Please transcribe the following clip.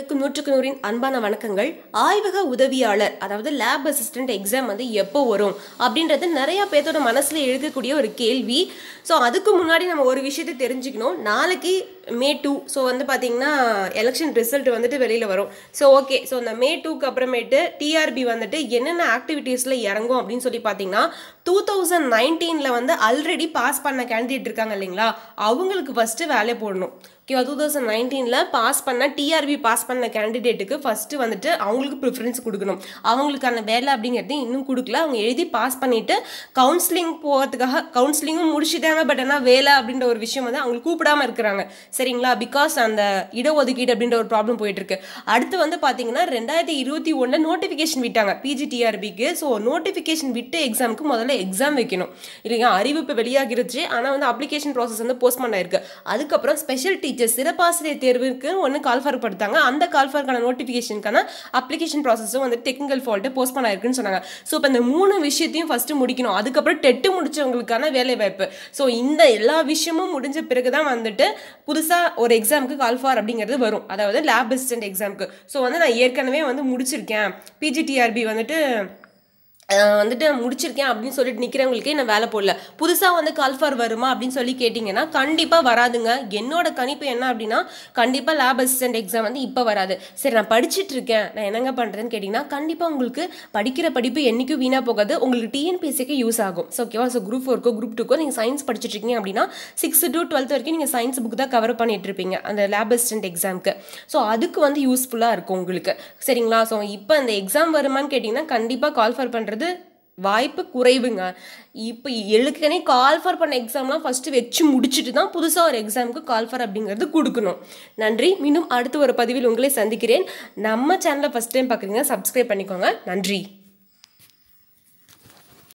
அனைவருக்கும் நூற்றுக்கு நூறின் அன்பான வணக்கங்கள் ஆய்வக உதவியாளர் அதாவது லேப் அசிஸ்டன்ட் எக்ஸாம் வந்து எப்போ வரும் அப்படின்றது நிறையா பேர்த்தோட மனசில் எழுதக்கூடிய ஒரு கேள்வி ஸோ அதுக்கு முன்னாடி நம்ம ஒரு விஷயத்தை தெரிஞ்சுக்கணும் நாளைக்கு மே டூ ஸோ வந்து பார்த்திங்கன்னா எலெக்ஷன் ரிசல்ட் வந்துட்டு வெளியில் வரும் ஸோ ஓகே ஸோ அந்த மே டூக்கு அப்புறமேட்டு டிஆர்பி வந்துட்டு என்னென்ன ஆக்டிவிட்டீஸில் இறங்கும் அப்படின்னு சொல்லி பார்த்தீங்கன்னா டூ தௌசண்ட் நைன்டீனில் வந்து ஆல்ரெடி பாஸ் பண்ண கேண்டிடேட் இருக்காங்க இல்லைங்களா அவங்களுக்கு ஃபஸ்ட்டு வேலை போடணும் ஓகேவா டூ தௌசண்ட் நைன்டீனில் பாஸ் பண்ண டிஆர்பி பாஸ் பண்ண கேண்டிடேட்டுக்கு ஃபஸ்ட்டு வந்துட்டு அவங்களுக்கு ப்ரிஃபரன்ஸ் கொடுக்கணும் அவங்களுக்கான வேலை அப்படிங்கிறது இன்னும் கொடுக்கல அவங்க எழுதி பாஸ் பண்ணிவிட்டு கவுன்சிலிங் போகிறதுக்காக கவுன்சிலிங்கும் முடிச்சுட்டாங்க பட் ஆனால் வேலை அப்படின்ற ஒரு விஷயம் வந்து அவங்களுக்கு கூப்பிடாமல் இருக்கிறாங்க சரிங்களா பிகாஸ் அந்த இடஒதுக்கீடு அப்படின்ற ஒரு ப்ராப்ளம் போயிட்டுருக்கு அடுத்து வந்து பார்த்தீங்கன்னா ரெண்டாயிரத்தி இருபத்தி ஒன்றில் நோட்டிஃபிகேஷன் விட்டாங்க பிஜிடிஆர்பிக்கு ஸோ நோட்டிஃபிகேஷன் விட்டு எக்ஸாமுக்கு முதல்ல எக்ஸாம் வைக்கணும் இல்லைங்க அறிவிப்பு வெளியாகிருச்சு ஆனால் வந்து அப்ளிகேஷன் ப்ராசஸ் வந்து போஸ்ட்மான் ஆயிருக்கு அதுக்கப்புறம் ஸ்பெஷல் டீச்சர் சிறப்பாசிரியர் தேர்வுக்கு ஒன்று கால்ஃபார் படுத்தாங்க அந்த கால்ஃபார்க்கான நோட்டிஃபிகேஷனுக்கான அப்ளிகேஷன் ப்ராசஸும் வந்து டெக்னிக்கல் ஃபால்ட்டு போஸ்ட்மான் ஆயிருக்குன்னு சொன்னாங்க ஸோ இப்போ இந்த மூணு விஷயத்தையும் ஃபஸ்ட்டு முடிக்கணும் அதுக்கப்புறம் டெட்டு முடிச்சவங்களுக்கான வேலைவாய்ப்பு ஸோ இந்த எல்லா விஷயமும் முடிஞ்ச பிறகு தான் வந்துட்டு புதுசாக ஒரு எக்ஸாமுக்கு கால்ஃபார் அப்படிங்கிறது வரும் அதாவது லேப் அசிஸ்டன்ட் எக்ஸாமுக்கு ஸோ வந்து நான் ஏற்கனவே வந்து முடிச்சிருக்கேன் பிஜிடிஆர்பி வந்துட்டு வந்துட்டு முடிச்சிருக்கேன் அப்படின்னு சொல்லிட்டு நிற்கிறவங்களுக்கே நான் வேலை போடல புதுசாக வந்து கால்ஃபார் வருமா அப்படின்னு சொல்லி கேட்டிங்கன்னா கண்டிப்பாக வராதுங்க என்னோட கணிப்பு என்ன அப்படின்னா கண்டிப்பாக லேப் அசிஸ்டன்ட் எக்ஸாம் வந்து இப்போ வராது சரி நான் படிச்சுட்டு இருக்கேன் நான் என்னங்க பண்ணுறேன்னு கேட்டிங்கன்னா கண்டிப்பாக உங்களுக்கு படிக்கிற படிப்பு என்றைக்கும் வீணாக போகாது உங்களுக்கு டிஎன்பிஎஸ்சிக்கு யூஸ் ஆகும் ஸோ ஓகேவா ஸோ குரூப் ஃபோருக்கோ குரூப் டூக்கோ நீங்கள் சயின்ஸ் படிச்சுட்டு இருக்கீங்க அப்படின்னா சிக்ஸ்த் டு டுவெல்த் வரைக்கும் நீங்கள் சயின்ஸ் புக் தான் கவர் பண்ணிட்டு இருப்பீங்க அந்த லேப் அசிஸ்டன்ட் எக்ஸாமுக்கு ஸோ அதுக்கு வந்து யூஸ்ஃபுல்லாக இருக்கும் உங்களுக்கு சரிங்களா ஸோ இப்போ அந்த எக்ஸாம் வருமானு கேட்டிங்கன்னா கண்டிப்பாக ஃபார் பண்ணுறது வர்றது வாய்ப்பு குறைவுங்க இப்போ எழுக்கனே கால் ஃபார் பண்ண எக்ஸாம்லாம் ஃபஸ்ட்டு வச்சு முடிச்சுட்டு தான் புதுசாக ஒரு எக்ஸாமுக்கு கால் ஃபார் அப்படிங்கிறது கொடுக்கணும் நன்றி மீண்டும் அடுத்து ஒரு பதிவில் உங்களை சந்திக்கிறேன் நம்ம சேனலை ஃபஸ்ட் டைம் பார்க்குறீங்க சப்ஸ்கிரைப் பண்ணிக்கோங்க நன்றி